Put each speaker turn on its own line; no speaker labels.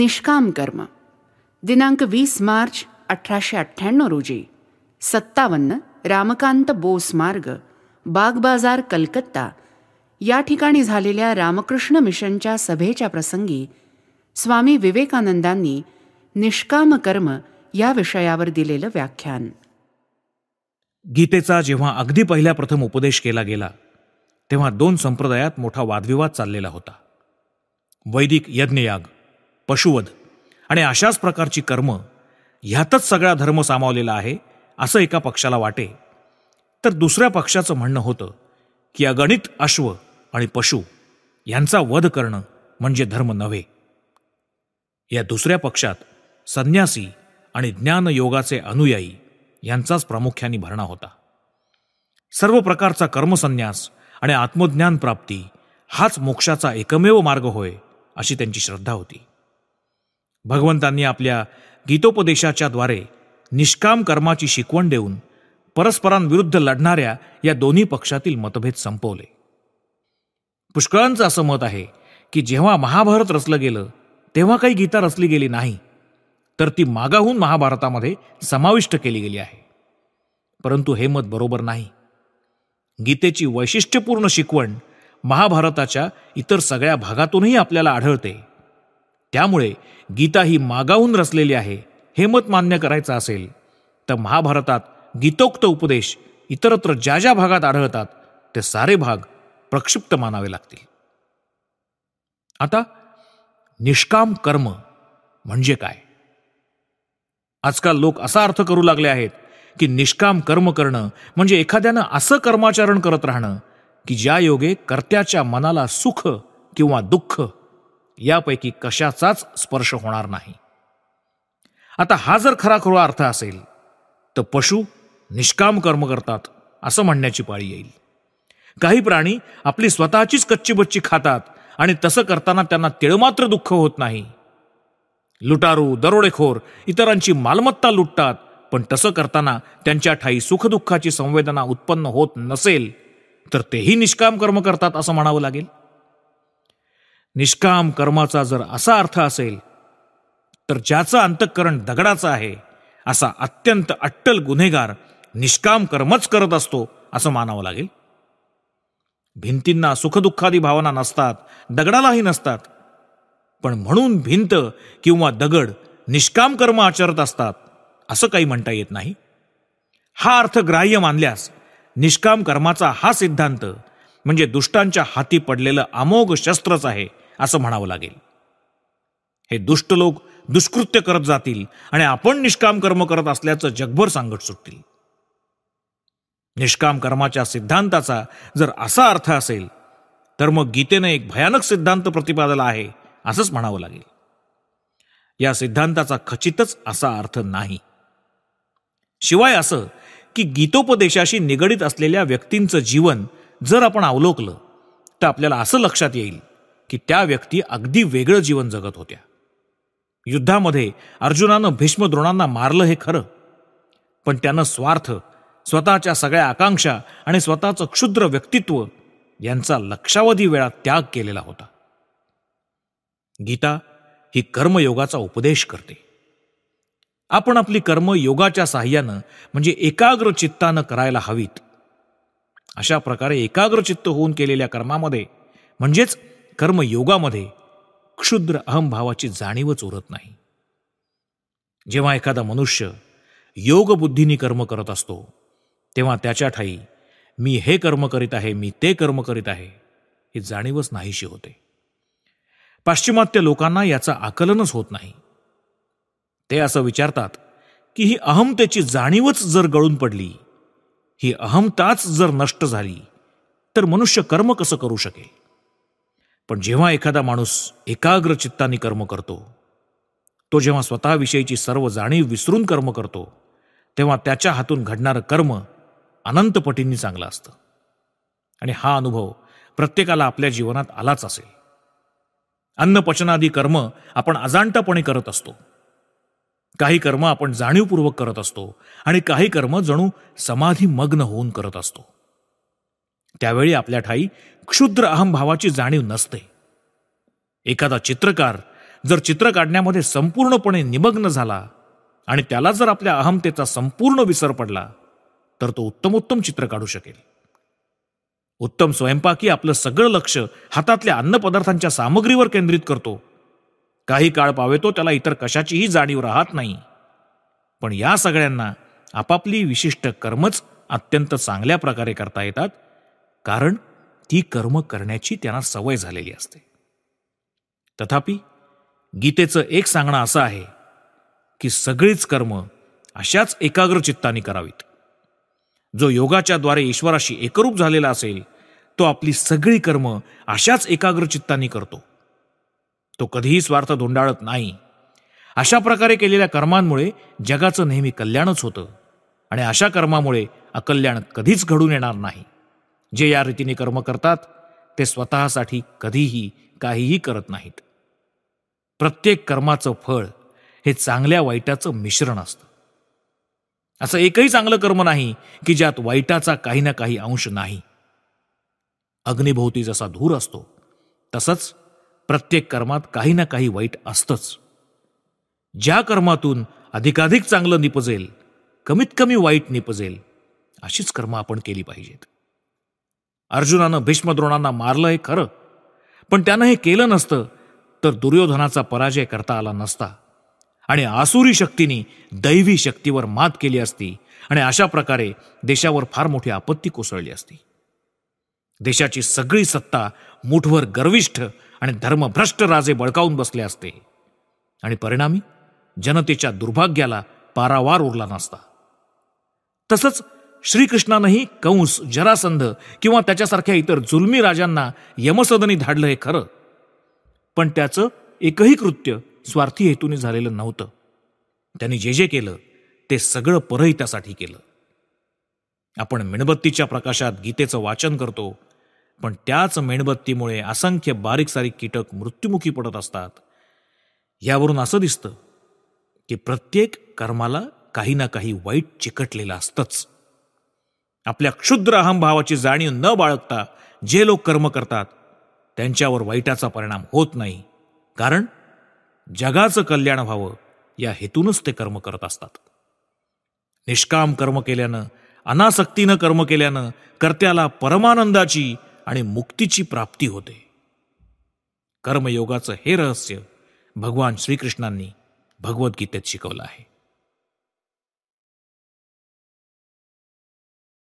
निष्काम कर्म दिनांक वीस मार्च अठराशे अठ्ठ्याण्णव रोजी सत्तावन्न रामकांत बोस मार्ग बाग बाजार कलकत्ता या ठिकाणी झालेल्या रामकृष्ण मिशनच्या सभेच्या प्रसंगी स्वामी विवेकानंदांनी निष्काम कर्म या विषयावर दिलेलं व्याख्यान गीतेचा जेव्हा अगदी पहिल्या प्रथम उपदेश केला गेला तेव्हा दोन संप्रदायात मोठा वादविवाद चाललेला होता वैदिक यज्ञयाग पशुवध आणि अशाच प्रकारची कर्म ह्यातच सगळा धर्म सामावलेला आहे असं एका पक्षाला वाटे तर दुसऱ्या पक्षाचं म्हणणं होतं की अगणित अश्व आणि पशु यांचा वध करणं म्हणजे धर्म नव्हे या दुसऱ्या पक्षात संन्यासी आणि ज्ञान योगाचे अनुयायी यांचाच प्रामुख्याने भरणा होता सर्व प्रकारचा कर्मसंन्यास आणि आत्मज्ञान प्राप्ती हाच मोक्षाचा एकमेव मार्ग होय अशी त्यांची श्रद्धा होती भगवंतांनी आपल्या गीतोपदेशाच्याद्वारे निष्काम कर्माची शिकवण देऊन परस्परांविरुद्ध लढणाऱ्या या दोन्ही पक्षातील मतभेद संपवले पुष्कळांचं असं मत आहे की जेव्हा महाभारत रचलं गेलं तेव्हा काही गीता रचली गेली नाही तर ती मागाहून महाभारतामध्ये समाविष्ट केली गेली आहे परंतु हे मत बरोबर नाही गीतेची वैशिष्ट्यपूर्ण शिकवण महाभारताच्या इतर सगळ्या भागातूनही आपल्याला आढळते त्यामुळे गीता ही मागाहून रचलेली आहे हे मत मान्य करायचं असेल तर महाभारतात गीतोक्त उपदेश इतरत्र ज्या ज्या भागात आढळतात ते सारे भाग प्रक्षिप्त मानावे लागतील आता निष्काम कर्म म्हणजे काय आजकाल लोक असा अर्थ करू लागले आहेत की निष्काम कर्म करणं म्हणजे एखाद्यानं असं कर्माचरण करत राहणं की ज्या योगे कर्त्याच्या मनाला सुख किंवा दुःख यापैकी कशाचाच स्पर्श होणार नाही आता हा जर खराखुरा अर्थ असेल तर पशु निष्काम कर्म करतात असं म्हणण्याची पाळी येईल काही प्राणी आपली स्वतःचीच कच्ची बच्ची खातात आणि तसं करताना त्यांना तिळमात्र दुःख होत नाही लुटारू दरोडेखोर इतरांची मालमत्ता लुटतात पण तसं करताना त्यांच्या ठाई सुखदुःखाची संवेदना उत्पन्न होत नसेल तर तेही निष्काम कर्म करतात असं म्हणावं लागेल निष्काम कर्माचा जर असा अर्थ असेल तर ज्याचं अंतःकरण दगडाचं आहे असा अत्यंत अट्टल गुन्हेगार निष्काम कर्मच करत असतो असं मानावं लागेल भिंतींना सुखदुःखादी भावना नसतात दगडालाही नसतात पण म्हणून भिंत किंवा दगड निष्काम कर्म आचरत असतात असं काही म्हणता येत नाही हा अर्थ ग्राह्य मानल्यास निष्काम कर्माचा हा सिद्धांत म्हणजे दुष्टांच्या हाती पडलेलं अमोघ शस्त्रच आहे असं म्हणावं लागेल हे दुष्ट लोक दुष्कृत्य करत जातील आणि आपण निष्काम कर्म करत असल्याचं जगभर सांगत सुटतील निष्काम कर्माच्या सिद्धांताचा जर असा अर्थ असेल तर मग गीतेने एक भयानक सिद्धांत प्रतिपादला आहे असंच म्हणावं लागेल या सिद्धांताचा खचितच असा अर्थ नाही शिवाय असं की गीतोपदेशाशी निगडीत असलेल्या व्यक्तींचं जीवन जर आपण अवलोकलं तर आपल्याला असं लक्षात येईल की त्या व्यक्ती अगदी वेगळं जीवन जगत होत्या युद्धामध्ये अर्जुनानं भीष्म द्रोणांना मारलं हे खरं पण त्यानं स्वार्थ स्वतःच्या सगळ्या आकांक्षा आणि स्वतःचं क्षुद्र व्यक्तित्व यांचा लक्षावधी वेळा त्याग केलेला होता गीता ही कर्मयोगाचा उपदेश करते आपण आपली कर्म योगाच्या साह्यानं म्हणजे एकाग्र चित्तानं करायला हवीत अशा प्रकारे एकाग्र चित्त होऊन केलेल्या कर्मामध्ये म्हणजेच कर्मयोगामध्ये क्षुद्र भावाची जाणीवच उरत नाही जेव्हा एखादा मनुष्य योगबुद्धीनी कर्म करत असतो तेव्हा त्याच्या ठाई मी हे कर्म करीत आहे मी ते कर्म करीत आहे ही जाणीवच नाहीशी होते पाश्चिमात्य लोकांना याचा आकलनच होत नाही ते असं विचारतात की ही अहमतेची जाणीवच जर गळून पडली ही अहमताच जर नष्ट झाली तर मनुष्य कर्म कसं करू शकेल पण जेव्हा एखादा माणूस एकाग्र चित्ताने कर्म करतो तो जेव्हा स्वतःविषयीची सर्व जाणीव विसरून कर्म करतो तेव्हा त्याच्या हातून घडणारं कर्म अनंतपटींनी चांगलं असतं आणि हा अनुभव प्रत्येकाला आपल्या जीवनात आलाच असेल अन्नपचनादी कर्म आपण अजाणतापणे करत असतो काही कर्म आपण जाणीवपूर्वक करत असतो आणि काही कर्म जणू समाधी मग्न होऊन करत असतो त्यावेळी आपल्या ठाई क्षुद्र अहमभावाची जाणीव नसते एखादा चित्रकार जर चित्र काढण्यामध्ये संपूर्णपणे निमग्न झाला आणि त्याला जर आपल्या अहमतेचा संपूर्ण विसर पडला तर तो उत्तमोत्तम चित्र काढू शकेल उत्तम स्वयंपाकी आपलं सगळं लक्ष हातातल्या अन्नपदार्थांच्या सामग्रीवर केंद्रित करतो काही काळ पावेतो त्याला इतर कशाचीही जाणीव राहत नाही पण या सगळ्यांना आपापली विशिष्ट कर्मच अत्यंत चांगल्या प्रकारे करता येतात कारण ती कर्म करण्याची त्यांना सवय झालेली असते तथापि गीतेचं एक सांगणं असं आहे की सगळीच कर्म अशाच एकाग्र चित्ताने करावीत जो योगाच्या द्वारे ईश्वराशी एकरूप झालेला असेल तो आपली सगळी कर्म अशाच एकाग्र चित्ताने करतो तो कधीही स्वार्थ धोंडाळत नाही अशा प्रकारे केलेल्या कर्मांमुळे जगाचं नेहमी कल्याणच होतं आणि अशा कर्मामुळे अकल्याण कधीच घडून येणार नाही जे या रीतीने कर्म करतात ते स्वतःसाठी कधीही काहीही करत नाहीत प्रत्येक कर्माचं फळ हे चांगल्या वाईटाचं मिश्रण असतं असं एकही चांगलं कर्म नाही की ज्यात वाईटाचा काही ना काही अंश नाही अग्निभोवती जसा धूर असतो तसंच प्रत्येक कर्मात काही ना काही वाईट असतंच ज्या कर्मातून अधिकाधिक चांगलं निपजेल कमीत कमी वाईट निपजेल अशीच कर्म आपण केली पाहिजेत अर्जुनानं भीष्मद्रोणांना मारलं हे खरं पण त्यानं हे केलं नसतं तर दुर्योधनाचा पराजय करता आला नसता आणि आसुरी शक्तीने दैवी शक्तीवर मात केली असती आणि अशा प्रकारे देशावर फार मोठी आपत्ती कोसळली असती देशाची सगळी सत्ता मुठवर गर्विष्ठ आणि धर्मभ्रष्ट राजे बळकावून बसले असते आणि परिणामी जनतेच्या दुर्भाग्याला पारावार उरला नसता तसंच श्रीकृष्णानंही कंस जरासंध किंवा त्याच्यासारख्या इतर जुलमी राजांना यमसदनी धाडलं हे खरं पण त्याचं एकही कृत्य स्वार्थी हेतूने झालेलं नव्हतं त्यांनी जे जे केलं ते सगळं परहितासाठी केलं आपण मेणबत्तीच्या प्रकाशात गीतेचं वाचन करतो पण त्याच मेणबत्तीमुळे असंख्य बारीक सारीक कीटक मृत्युमुखी पडत असतात यावरून असं दिसतं की प्रत्येक कर्माला काही ना काही वाईट चिकटलेलं असतंच आपल्या क्षुद्र अहमभावाची जाणीव न बाळगता जे लोक कर्म करतात त्यांच्यावर वाईटाचा परिणाम होत नाही कारण जगाचं कल्याण व्हावं या हेतूनच ते कर्म करत असतात निष्काम कर्म केल्यानं अनासक्तीनं कर्म केल्यानं कर्त्याला परमानंदाची आणि मुक्तीची प्राप्ती होते कर्मयोगाचं हे रहस्य भगवान श्रीकृष्णांनी भगवद्गीतेत शिकवलं आहे